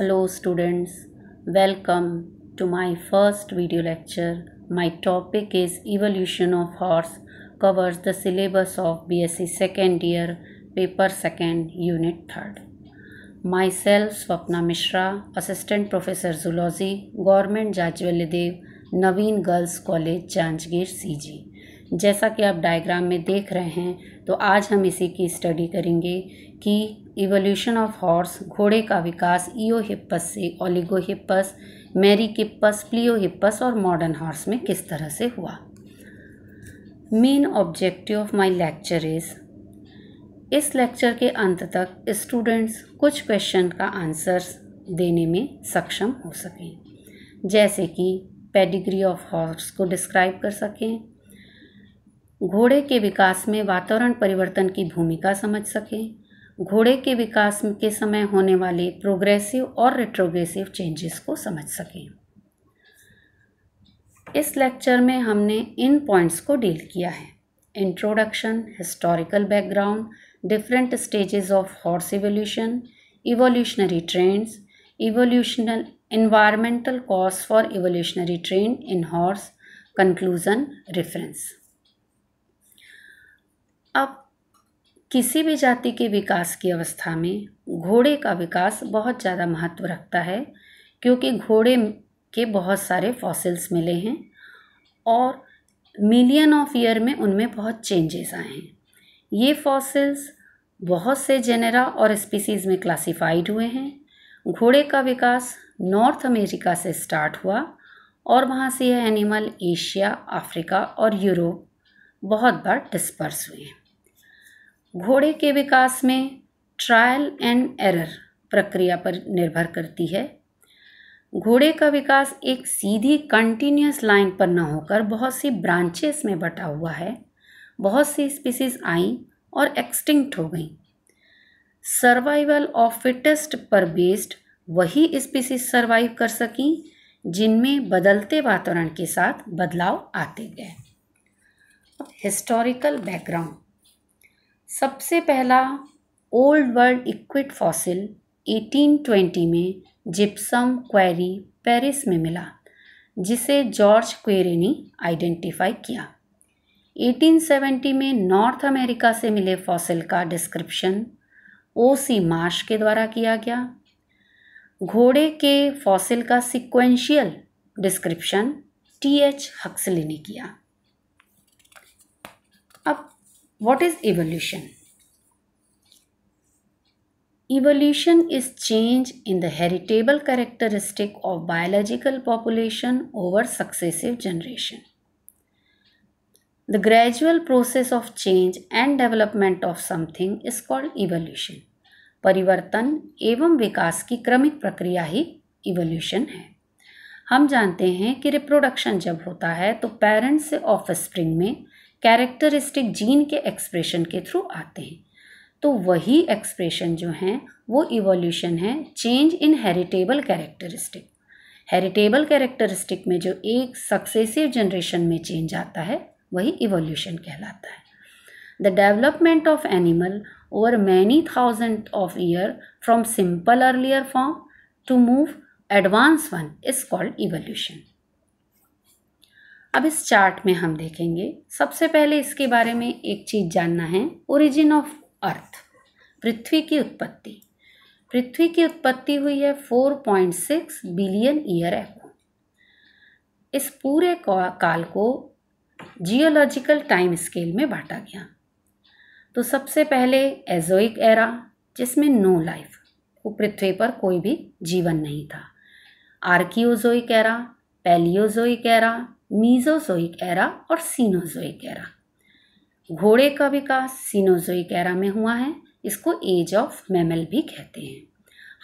Hello students welcome to my first video lecture my topic is evolution of horse covers the syllabus of BSc second year paper second unit third myself Swapna Mishra assistant professor zoology government Dev Naveen girls college Janjgir सी जैसा कि आप diagram में देख रहे हैं तो आज हम इसी की स्टडी करेंगे कि इवोल्यूशन ऑफ हॉर्स घोड़े का विकास ईओहिप्पस से ओलिगोहिप्पस मैरीकिप्पस प्लियोहिप्पस और मॉडर्न हॉर्स में किस तरह से हुआ main objective of my lecture is इस लेक्चर के अंत तक स्टूडेंट्स कुछ क्वेश्चन का आंसर्स देने में सक्षम हो सकें जैसे कि पेडिग्री ऑफ हॉर्स को डिस्क्राइब कर सकें घोड़े के विकास में वातावरण परिवर्तन की भूमिका समझ सकें घोड़े के विकास के समय होने वाले प्रोग्रेसिव और रिट्रोग्रेसिव चेंजेस को समझ सकें इस लेक्चर में हमने इन पॉइंट्स को डील किया है introduction historical background different stages of horse evolution evolutionary trends evolutional environmental cause for evolutionary trend in horse conclusion reference अब किसी भी जाति के विकास की अवस्था में घोड़े का विकास बहुत ज़्यादा महत्व रखता है क्योंकि घोड़े के बहुत सारे फॉसिल्स मिले हैं और मिलियन ऑफ ईयर में उनमें बहुत चेंजेस आए हैं ये फॉसिल्स बहुत से जेनेरा और स्पीसीज़ में क्लासिफाइड हुए हैं घोड़े का विकास नॉर्थ अमेरिका से स्टार्ट हुआ और वहाँ से यह एनिमल एशिया अफ्रीका और यूरोप बहुत बार डिस्पर्स हुए हैं घोड़े के विकास में ट्रायल एंड एरर प्रक्रिया पर निर्भर करती है घोड़े का विकास एक सीधी कंटिन्यूस लाइन पर न होकर बहुत सी ब्रांचेस में बटा हुआ है बहुत सी स्पीसीज आई और एक्सटिंक्ट हो गई सर्वाइवल ऑफ फिटेस्ट पर बेस्ड वही स्पीसीज सर्वाइव कर सकें जिनमें बदलते वातावरण के साथ बदलाव आते गए हिस्टोरिकल बैकग्राउंड सबसे पहला ओल्ड वर्ल्ड इक्विट फॉसिल 1820 में जिप्सम क्वेरी पेरिस में मिला जिसे जॉर्ज क्वेरे ने आइडेंटिफाई किया 1870 में नॉर्थ अमेरिका से मिले फॉसिल का डिस्क्रिप्शन ओ सी मार्श के द्वारा किया गया घोड़े के फॉसिल का sequential description T H Huxley ने किया What is evolution? Evolution is change in the heritable characteristic of biological population over successive generation. The gradual process of change and development of something is called evolution. परिवर्तन एवं विकास की क्रमिक प्रक्रिया ही evolution है हम जानते हैं कि रिप्रोडक्शन जब होता है तो पेरेंट्स से ऑफ स्प्रिंग में कैरेक्टरिस्टिक जीन के एक्सप्रेशन के थ्रू आते हैं तो वही एक्सप्रेशन जो हैं वो इवोल्यूशन है change in heritable characteristic heritable characteristic में जो एक सक्सेसिव जनरेशन में चेंज आता है वही इवोल्यूशन कहलाता है the development of animal over many thousand of year from simple earlier form to move advance one is called evolution अब इस चार्ट में हम देखेंगे सबसे पहले इसके बारे में एक चीज़ जानना है ओरिजिन ऑफ अर्थ पृथ्वी की उत्पत्ति पृथ्वी की उत्पत्ति हुई है 4.6 बिलियन ईयर एगो इस पूरे काल को जियोलॉजिकल टाइम स्केल में बांटा गया तो सबसे पहले एजोइक एरा जिसमें नो लाइफ वो पृथ्वी पर कोई भी जीवन नहीं था आर्कियोजोई era palaeozoic era mesozoic era और सीनोजोइक एरा घोड़े का विकास सीनोजोइक एरा में हुआ है इसको एज ऑफ मैमल भी कहते हैं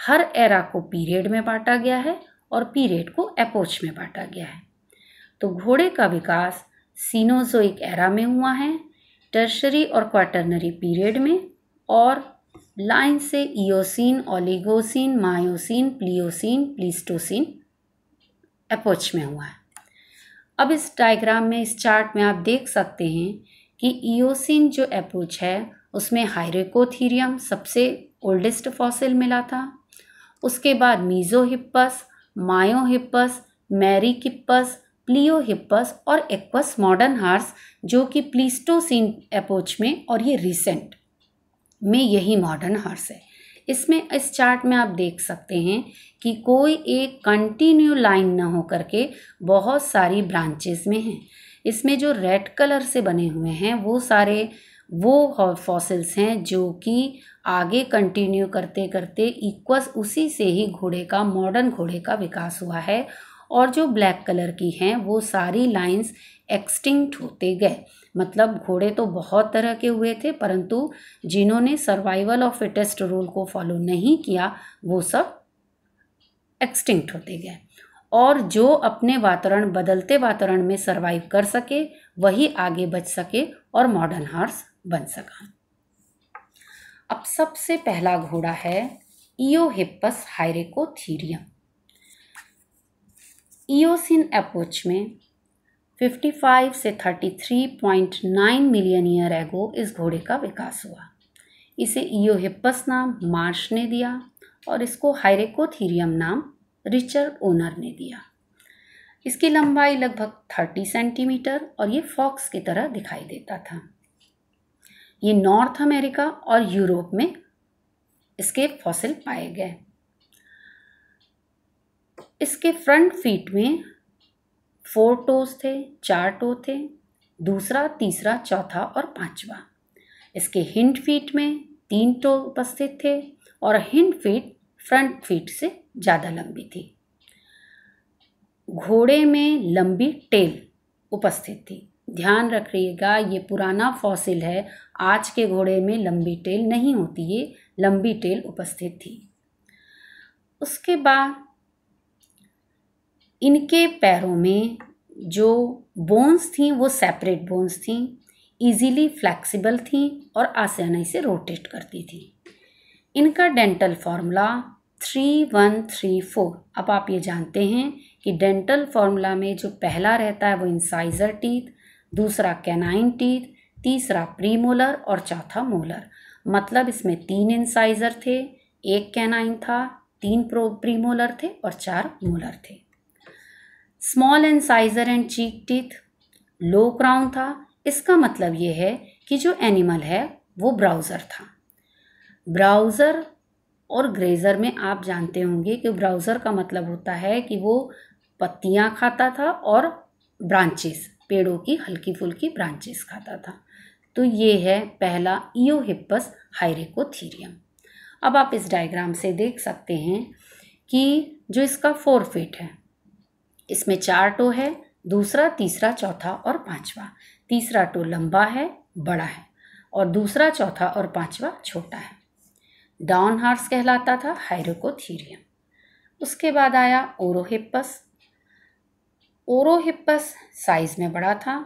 हर एरा को पीरियड में बांटा गया है और पीरियड को अपोच में बांटा गया है तो घोड़े का विकास सीनोजोइक एरा में हुआ है टर्शरी और क्वाटरनरी पीरियड में और लाइन से Eocene Oligocene Miocene Pliocene Pleistocene epoch में हुआ है अब इस डायग्राम में इस चार्ट में आप देख सकते हैं कि ईओसिन जो अप्रोच है उसमें हाइरेकोथीरियम सबसे ओल्डेस्ट फॉसिल मिला था उसके बाद मीजोहिप्पस मायोहिप्पस प्लियो प्लियोहिप्पस और एक्वस मॉडर्न हार्स जो कि प्लीस्टोसिन अप्रोच में और ये रिसेंट में यही मॉडर्न हार्स है इसमें इस चार्ट में आप देख सकते हैं कि कोई एक कंटिन्यू लाइन ना हो करके बहुत सारी ब्रांचेस में हैं इसमें जो रेड कलर से बने हुए हैं वो सारे वो फॉसिल्स हैं जो कि आगे कंटिन्यू करते करते इक्वस उसी से ही घोड़े का मॉडर्न घोड़े का विकास हुआ है और जो ब्लैक कलर की हैं वो सारी लाइंस एक्सटिंक्ट होते गए मतलब घोड़े तो बहुत तरह के हुए थे परंतु जिन्होंने सर्वाइवल ऑफ फिटेस्ट रूल को फॉलो नहीं किया वो सब एक्सटिंक्ट होते गए और जो अपने वातावरण बदलते वातावरण में सर्वाइव कर सके वही आगे बच सके और मॉडर्न हॉर्स बन सका अब सबसे पहला घोड़ा है इोहिप्पस हायरेकोथीरियम ईओसिन अप्रोच में 55 से 33.9 मिलियन ईयर एगो इस घोड़े का विकास हुआ इसे ईओहिप्पस नाम मार्श ने दिया और इसको हाइरेकोथीरियम नाम रिचर्ड ओनर ने दिया इसकी लंबाई लगभग 30 सेंटीमीटर और ये फॉक्स की तरह दिखाई देता था ये नॉर्थ अमेरिका और यूरोप में इसके फॉसिल पाए गए इसके फ्रंट फीट में फोर टोज थे चार टो थे दूसरा तीसरा चौथा और पांचवा इसके हिंड फीट में तीन टो उपस्थित थे और हिंड फीट फ्रंट फीट से ज़्यादा लंबी थी घोड़े में लंबी टेल उपस्थित थी ध्यान रखिएगा ये पुराना फॉसिल है आज के घोड़े में लंबी टेल नहीं होती ये लंबी टेल उपस्थित थी उसके बाद इनके पैरों में जो बोन्स थी वो सेपरेट बोन्स थी इजीली फ्लेक्सिबल थी और आसानी से रोटेट करती थी इनका dental formula three one three four अब आप ये जानते हैं कि डेंटल फार्मूला में जो पहला रहता है वो इंसाइजर टीथ दूसरा कैनाइन टीथ तीसरा प्रीमोलर और चौथा मोलर मतलब इसमें तीन इंसाइजर थे एक कैनाइन था तीन प्रो प्रीमोलर थे और चार मोलर थे small incisor and cheek teeth low crown था इसका मतलब ये है कि जो एनिमल है वो ब्राउज़र था ब्राउज़र और ग्रेज़र में आप जानते होंगे कि ब्राउज़र का मतलब होता है कि वो पत्तियाँ खाता था और ब्रांचेस पेड़ों की हल्की फुल्की ब्रांचेस खाता था तो ये है पहला ईओहिप्पस हाइरेकोथीरियम अब आप इस डायग्राम से देख सकते हैं कि जो इसका फोर फिट है इसमें चार टो है दूसरा तीसरा चौथा और पांचवा तीसरा टो लंबा है बड़ा है और दूसरा चौथा और पांचवा छोटा है डाउन हार्स कहलाता था हाइरोकोथीरियम उसके बाद आया ओरोहिप्पस ओरोहिप्पस साइज में बड़ा था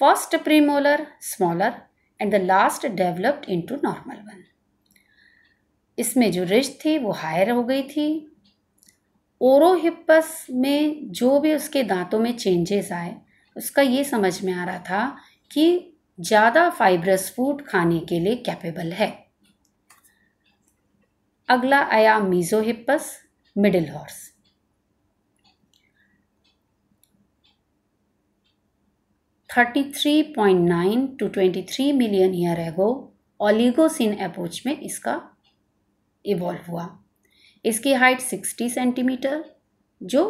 first premolar smaller and the last developed into normal one इसमें जो रिज थी वो हायर हो गई थी ओरोहिप्पस में जो भी उसके दांतों में चेंजेस आए उसका ये समझ में आ रहा था कि ज़्यादा फाइब्रस फूड खाने के लिए कैपेबल है अगला आया Mesohippus middle horse thirty three point nine two twenty three million year ago Oligocene approach में इसका इवॉल्व हुआ इसकी हाइट 60 सेंटीमीटर जो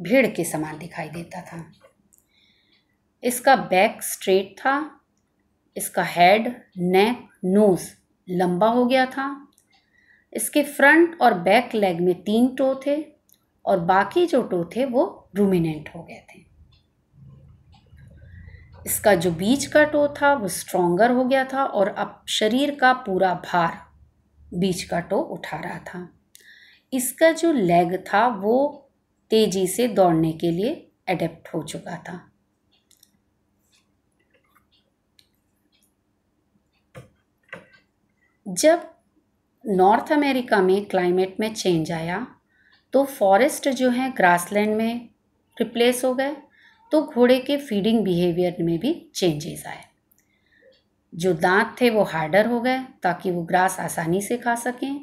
भीड़ के समान दिखाई देता था इसका बैक स्ट्रेट था इसका हेड नेक नोज लंबा हो गया था इसके फ्रंट और बैक लेग में तीन टो थे और बाकी जो टो थे वो रूमिनेंट हो गए थे इसका जो बीच का टो था वो स्ट्रोंगर हो गया था और अब शरीर का पूरा भार बीच का टो उठा रहा था इसका जो लेग था वो तेज़ी से दौड़ने के लिए एडेप्ट हो चुका था जब नॉर्थ अमेरिका में क्लाइमेट में चेंज आया तो फॉरेस्ट जो है ग्रासलैंड में रिप्लेस हो गए तो घोड़े के फीडिंग बिहेवियर में भी चेंजेस आए जो दांत थे वो हार्डर हो गए ताकि वो ग्रास आसानी से खा सकें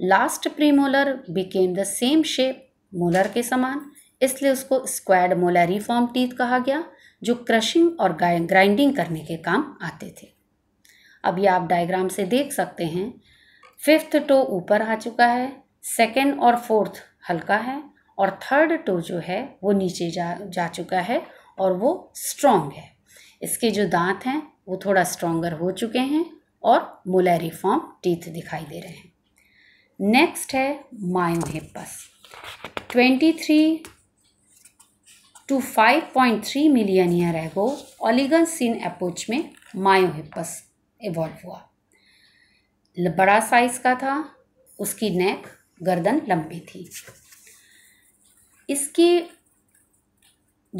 last premolar became the same shape molar के समान इसलिए उसको स्क्वाड मोलरी फॉर्म टीथ कहा गया जो क्रशिंग और ग्राइंडिंग करने के काम आते थे अब ये आप डायग्राम से देख सकते हैं फिफ्थ टो ऊपर आ चुका है सेकेंड और फोर्थ हल्का है और थर्ड टो जो है वो नीचे जा जा चुका है और वो स्ट्रॉन्ग है इसके जो दांत हैं वो थोड़ा स्ट्रॉन्गर हो चुके हैं और मोलरी फॉर्म टीथ दिखाई दे रहे हैं नेक्स्ट है twenty 23 two 5.3 million year Oligocene approach में हिप्पस इवॉल्व हुआ बड़ा साइज का था उसकी नेक गर्दन लंबी थी इसके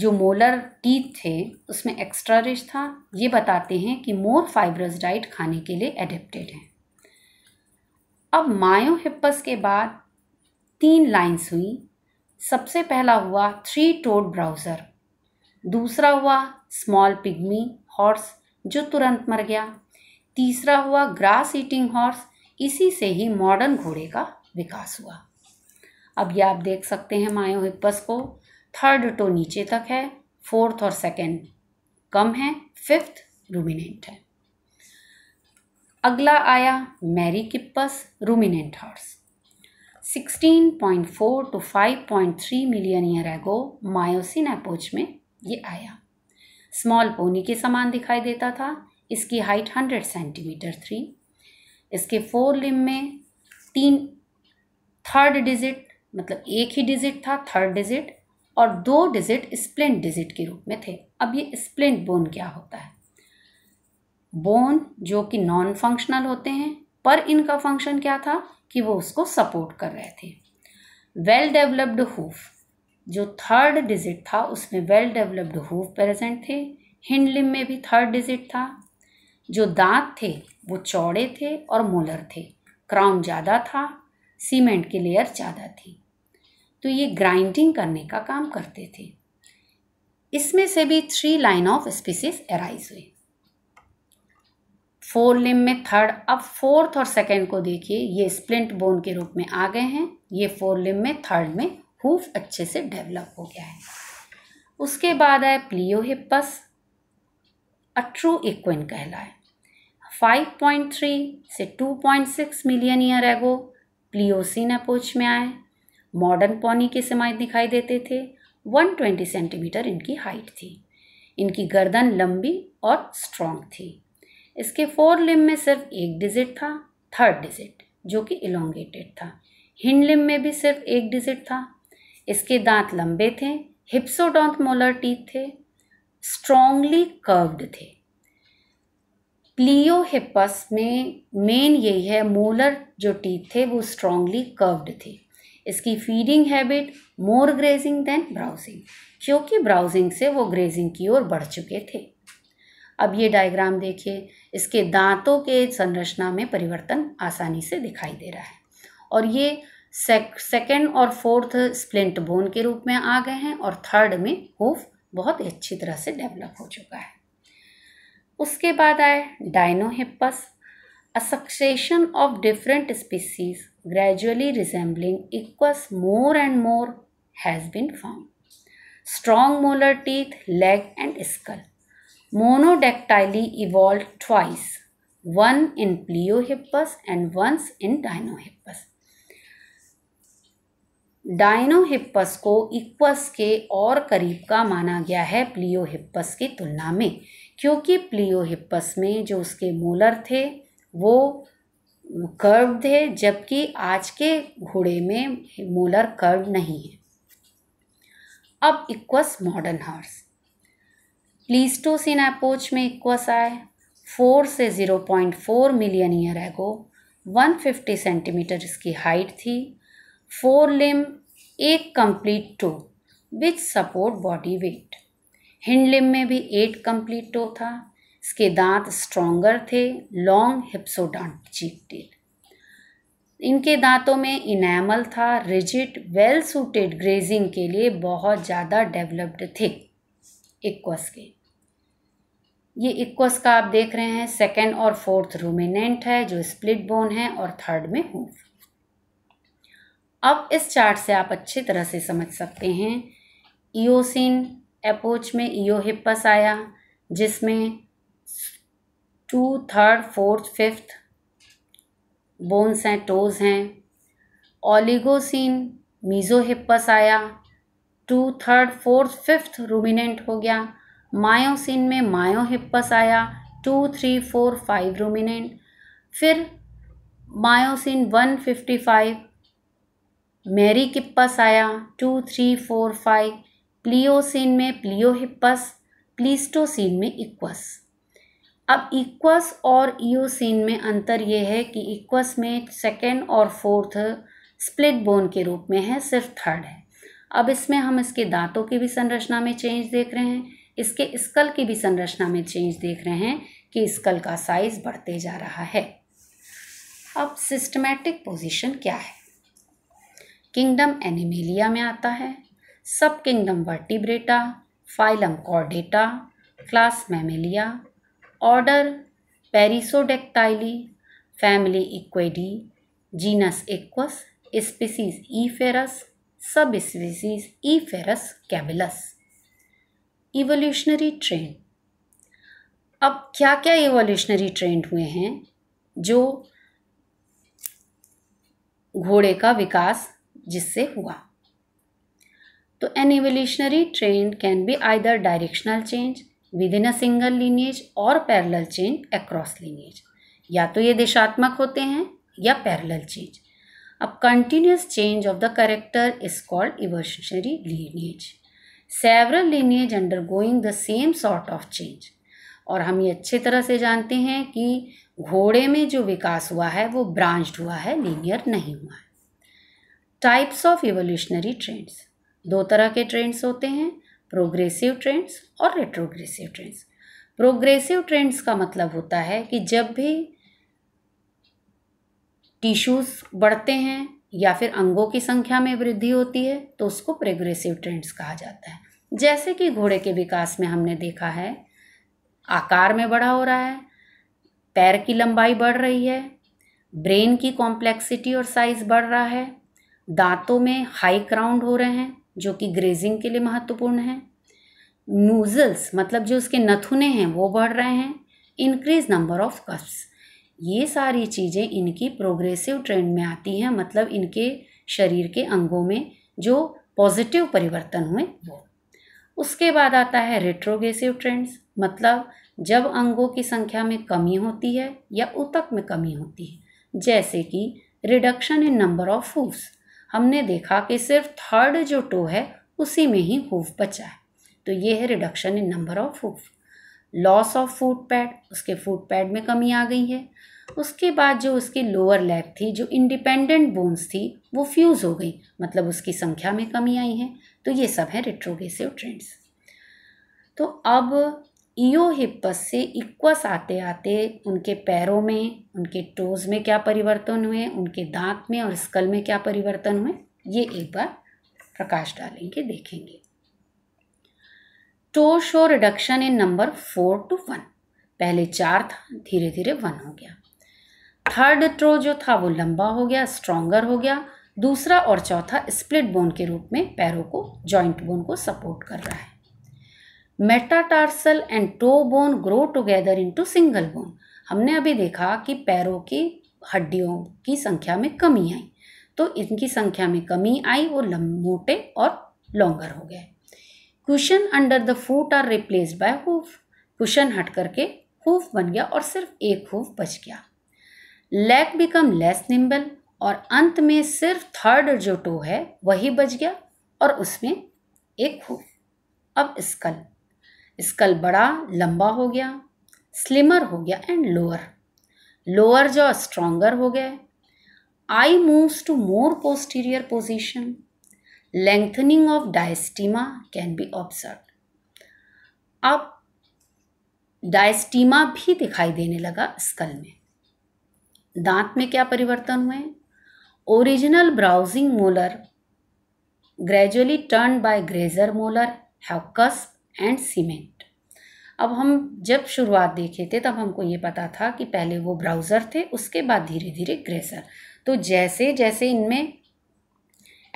जो मोलर टीथ थे उसमें एक्स्ट्रा रिच था ये बताते हैं कि मोर फाइबरस डाइट खाने के लिए एडेप्टेड हैं अब मायोहिप्पस के बाद तीन लाइंस हुई सबसे पहला हुआ थ्री टोड ब्राउज़र दूसरा हुआ स्मॉल पिग्मी हॉर्स जो तुरंत मर गया तीसरा हुआ ग्रास ईटिंग हॉर्स इसी से ही मॉडर्न घोड़े का विकास हुआ अब ये आप देख सकते हैं मायोहिप्पस को थर्ड टो नीचे तक है फोर्थ और सेकेंड कम है फिफ्थ रूमिनेंट है अगला आया Merychippus ruminant horse 16.4 two 5.3 million year ago Miocene epoch में ये आया स्मॉल पोनी के समान दिखाई देता था इसकी हाइट 100 सेंटीमीटर थ्री इसके फोर लिम में तीन थर्ड डिजिट मतलब एक ही डिजिट था थर्ड डिजिट और दो डिजिट स्प्लिंट डिजिट के रूप में थे अब ये स्प्लिंट बोन क्या होता है बोन जो कि नॉन फंक्शनल होते हैं पर इनका फंक्शन क्या था कि वो उसको सपोर्ट कर रहे थे वेल डेवलप्ड हुफ जो थर्ड डिजिट था उसमें वेल डेवलप्ड हुफ प्रेजेंट थे हिंड लिम में भी थर्ड डिजिट था जो दांत थे वो चौड़े थे और मोलर थे क्राउन ज़्यादा था सीमेंट की लेयर ज़्यादा थी तो ये ग्राइंडिंग करने का काम करते थे इसमें से भी three line of species arise हुई फोर लिम में थर्ड अब फोर्थ और सेकेंड को देखिए ये स्प्लिंट बोन के रूप में आ गए हैं ये फोर लिम में थर्ड में हूफ अच्छे से डेवलप हो गया है उसके बाद आए प्लियो हिप्पस अट्रू इक्विन कहलाए 5.3 से 2.6 मिलियन ईयर एगो प्लियोसिन अपोच में आए मॉडर्न पॉनी के समय दिखाई देते थे 120 सेंटीमीटर इनकी हाइट थी इनकी गर्दन लंबी और स्ट्रॉन्ग थी इसके फोर लिम में सिर्फ एक डिजिट था थर्ड डिजिट जो कि इलोंगेटेड था हिंड लिम में भी सिर्फ एक डिजिट था इसके दांत लंबे थे हिप्सोडॉन्थ मोलर टीथ थे स्ट्रॉन्गली कर्व्ड थे प्लियोहिपस में मेन यही है मोलर जो टीथ थे वो स्ट्रॉन्गली कर्व्ड थे इसकी feeding habit more grazing than browsing क्योंकि ब्राउजिंग से वो ग्रेजिंग की ओर बढ़ चुके थे अब ये डायग्राम देखिए इसके दांतों के संरचना में परिवर्तन आसानी से दिखाई दे रहा है और ये सेकेंड और फोर्थ स्प्लिंट बोन के रूप में आ गए हैं और थर्ड में होफ बहुत अच्छी तरह से डेवलप हो चुका है उसके बाद आए Dinohippus a of different species gradually resembling resembling more and more has has been strong molar teeth leg and skull monodactyly evolved twice, one in Pleohippus and once in Dinohippus. Dinohippus को Equus के और करीब का माना गया है प्लियोहिप्पस की तुलना में क्योंकि प्लियोहिप्पस में जो उसके मोलर थे वो कर्व थे जबकि आज के घोड़े में मोलर कर्व नहीं है अब Equus modern horse Pleistocene epoch में इक्वस आए फोर से zero point four million year ago one fifty centimetre इसकी हाइट थी फोर लिम एक complete toe which support body weight hind limb में भी एट कंप्लीट टो था इसके दांत स्ट्रोंगर थे लॉन्ग हिप्सोडांट चीप टेल इनके दांतों में इनामल था रिजिड वेल सूटेड ग्रेजिंग के लिए बहुत ज़्यादा डेवलप्ड थे इक्वस के ये इक्वस का आप देख रहे हैं सेकेंड और फोर्थ रूमिनेंट है जो स्प्लिट बोन है और थर्ड में हूफ अब इस चार्ट से आप अच्छी तरह से समझ सकते हैं ईओसिन अपोच में ईओहिप्पस आया जिसमें two third fourth fifth bones हैं टोज हैं ओलिगोसिन मीजोहिप्पस आया two third fourth fifth ruminant हो गया मायोसिन में मायोहिप्पस आया two three four five ruminant फिर Miocene one fifty five Merychippus आया two three four five Pliocene में प्लियोहिप्पस प्लीस्टोसिन में इक्वस अब इक्वस और ईओसिन में अंतर यह है कि इक्वस में सेकेंड और फोर्थ स्प्लिट बोन के रूप में है सिर्फ थर्ड है अब इसमें हम इसके दांतों की भी संरचना में चेंज देख रहे हैं इसके स्कल की भी संरचना में चेंज देख रहे हैं कि स्कल का साइज बढ़ते जा रहा है अब सिस्टमैटिक पोजीशन क्या है किंगडम एनिमेलिया में आता है सब kingdom Vertebrata phylum Chordata class Mammalia order Perissodactyla family Equidae genus Equus species E ferus sub species E ferus caballus evolutionary trend अब क्या क्या इवोल्यूशनरी ट्रेंड हुए हैं जो घोड़े का विकास जिससे हुआ तो an evolutionary trend can be either directional change within a single lineage और पैरेलल चेंज अक्रॉस लीनिएज या तो ये दिशात्मक होते हैं या पैरेलल चेंज अब continuous change of the character is called evolutionary lineage several undergoing the same sort of change और हम ये अच्छे तरह से जानते हैं कि घोड़े में जो विकास हुआ है वो ब्रांच्ड हुआ है लीनियर नहीं हुआ है टाइप्स ऑफ इवोल्यूशनरी ट्रेंड्स दो तरह के ट्रेंड्स होते हैं प्रोग्रेसिव ट्रेंड्स और रेट्रोग्रेसिव ट्रेंड्स प्रोग्रेसिव ट्रेंड्स का मतलब होता है कि जब भी टिश्यूज़ बढ़ते हैं या फिर अंगों की संख्या में वृद्धि होती है तो उसको प्रोग्रेसिव ट्रेंड्स कहा जाता है जैसे कि घोड़े के विकास में हमने देखा है आकार में बड़ा हो रहा है पैर की लंबाई बढ़ रही है ब्रेन की कॉम्प्लेक्सिटी और साइज बढ़ रहा है दांतों में हाई क्राउंड हो रहे हैं जो कि ग्रेजिंग के लिए महत्वपूर्ण है नूजल्स मतलब जो उसके नथुने हैं वो बढ़ रहे हैं इंक्रीज नंबर ऑफ कफ्स ये सारी चीज़ें इनकी प्रोग्रेसिव ट्रेंड में आती हैं मतलब इनके शरीर के अंगों में जो पॉजिटिव परिवर्तन हुए वो उसके बाद आता है रेट्रोगेसिव ट्रेंड्स मतलब जब अंगों की संख्या में कमी होती है या ऊतक में कमी होती है जैसे कि reduction in number of hoofs हमने देखा कि सिर्फ थर्ड जो टो है उसी में ही हूफ बचा है तो ये है reduction in number of hoof loss of food pad उसके फूड पैड में कमी आ गई है उसके बाद जो उसकी लोअर लेग थी जो इंडिपेंडेंट बोन्स थी वो फ्यूज़ हो गई मतलब उसकी संख्या में कमी आई है तो ये सब है रिट्रोगेसिव ट्रेंड्स तो अब ईओ हिप्पस से इक्वस आते आते उनके पैरों में उनके टोज में क्या परिवर्तन हुए उनके दांत में और स्कल में क्या परिवर्तन हुए ये एक बार प्रकाश डालेंगे देखेंगे toe show reduction in number four to one पहले चार था धीरे धीरे वन हो गया थर्ड टो जो था वो लंबा हो गया स्ट्रोंगर हो गया दूसरा और चौथा स्प्लिट बोन के रूप में पैरों को जॉइंट बोन को सपोर्ट कर रहा है metatarsal and toe bone grow together into single bone हमने अभी देखा कि पैरों की हड्डियों की संख्या में कमी आई तो इनकी संख्या में कमी आई वो मोटे और लॉन्गर हो गए question under the foot are replaced by hoof question हट करके हुफ बन गया और सिर्फ एक हुफ बच गया लेग बिकम लेस निम्बल और अंत में सिर्फ थर्ड जो टो है वही बच गया और उसमें एक हो अब स्कल स्कल बड़ा लंबा हो गया स्लिमर हो गया एंड लोअर लोअर जो स्ट्रोंगर हो गया eye moves to more posterior position lengthening of diastema can be observe अब डायस्टीमा भी दिखाई देने लगा स्कल में दांत में क्या परिवर्तन हुए Original browsing molar, gradually turned by grazer molar, have cusp and cement. अब हम जब शुरुआत देखे थे तब हमको ये पता था कि पहले वो ब्राउज़र थे उसके बाद धीरे धीरे ग्रेसर तो जैसे जैसे इनमें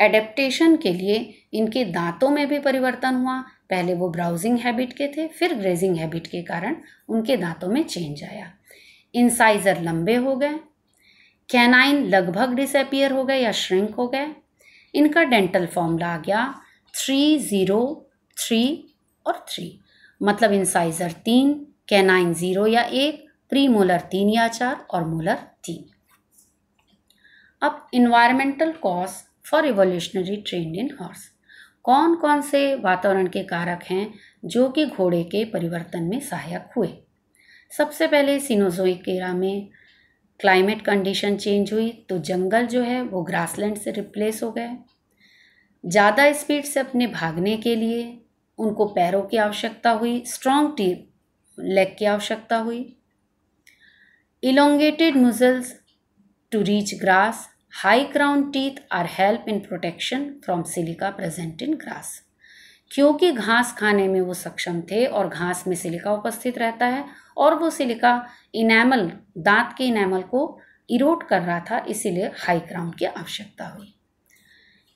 एडेप्टेशन के लिए इनके दांतों में भी परिवर्तन हुआ पहले वो ब्राउजिंग हैबिट के थे फिर ग्रेजिंग हैबिट के कारण उनके दांतों में चेंज आया इंसाइज़र लंबे हो गए कैनाइन लगभग डिसअपियर हो गए या श्रिंक हो गए इनका डेंटल फॉर्मूला आ गया थ्री ज़ीरो थ्री और थ्री मतलब इंसाइजर तीन कैनाइन ज़ीरो या एक प्री मोलर तीन या चार और मोलर तीन अब environmental cause for revolutionary trend in horse कौन कौन से वातावरण के कारक हैं जो कि घोड़े के परिवर्तन में सहायक हुए सबसे पहले सिनोजोइक एरा में क्लाइमेट कंडीशन चेंज हुई तो जंगल जो है वो ग्रासलैंड से रिप्लेस हो गए ज़्यादा स्पीड से अपने भागने के लिए उनको पैरों की आवश्यकता हुई स्ट्रॉन्ग टी लेग की आवश्यकता हुई elongated muzzles to reach grass high crown teeth are help in protection from silica present in grass क्योंकि घास खाने में वो सक्षम थे और घास में सिलिका उपस्थित रहता है और वो सिलिका इनेमल दांत के इनेमल को इरोट कर रहा था इसीलिए हाई क्राउन की आवश्यकता हुई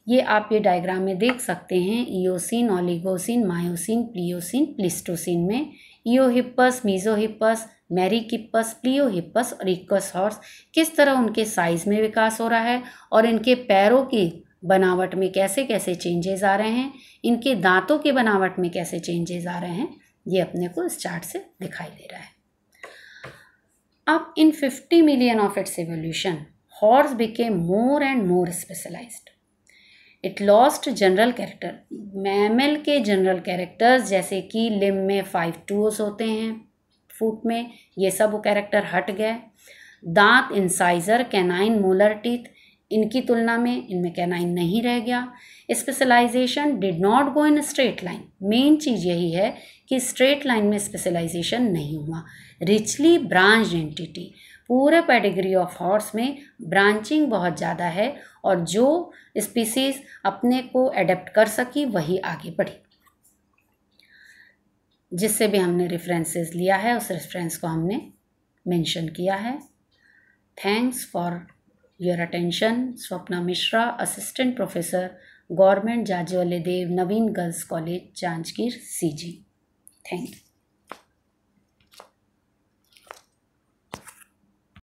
ये आप ये डायग्राम में देख सकते हैं Eocene Oligocene Miocene Pliocene Pleistocene में ईओहिप्पस मीजोहिप्पस मैरिकिप्पस प्लियोहिप्पस और इक्कस हॉर्स किस तरह उनके साइज़ में विकास हो रहा है और इनके पैरों की बनावट में कैसे कैसे चेंजेस आ रहे हैं इनके दांतों के बनावट में कैसे चेंजेस आ रहे हैं ये अपने को इस चार्ट से दिखाई दे रहा है अब in fifty million of its evolution horse became more and more specialise it lost general character mammal के जनरल कैरेक्टर्स जैसे कि लिम में फाइव टूस होते हैं फूट में ये सब वो कैरेक्टर हट गए दांत इंसाइजर कैनाइन मोलर टीथ इनकी तुलना में इनमें कैनाइन नहीं रह गया specialisation did not go in straight line main चीज़ यही है कि स्ट्रेट लाइन में स्पेशलाइजेशन नहीं हुआ रिचली ब्रांच एंटिटी पूरे पैटेगरी ऑफ हॉर्स में ब्रांचिंग बहुत ज़्यादा है और जो स्पीसीज अपने को एडेप्ट कर सकी वही आगे बढ़ी जिससे भी हमने रेफरेंसेस लिया है उस रेफरेंस को हमने मेंशन किया है thanks for your attention Swapna Mishra assistant professor government Jajwalle Dev Naveen girls college Janjgir C G thank you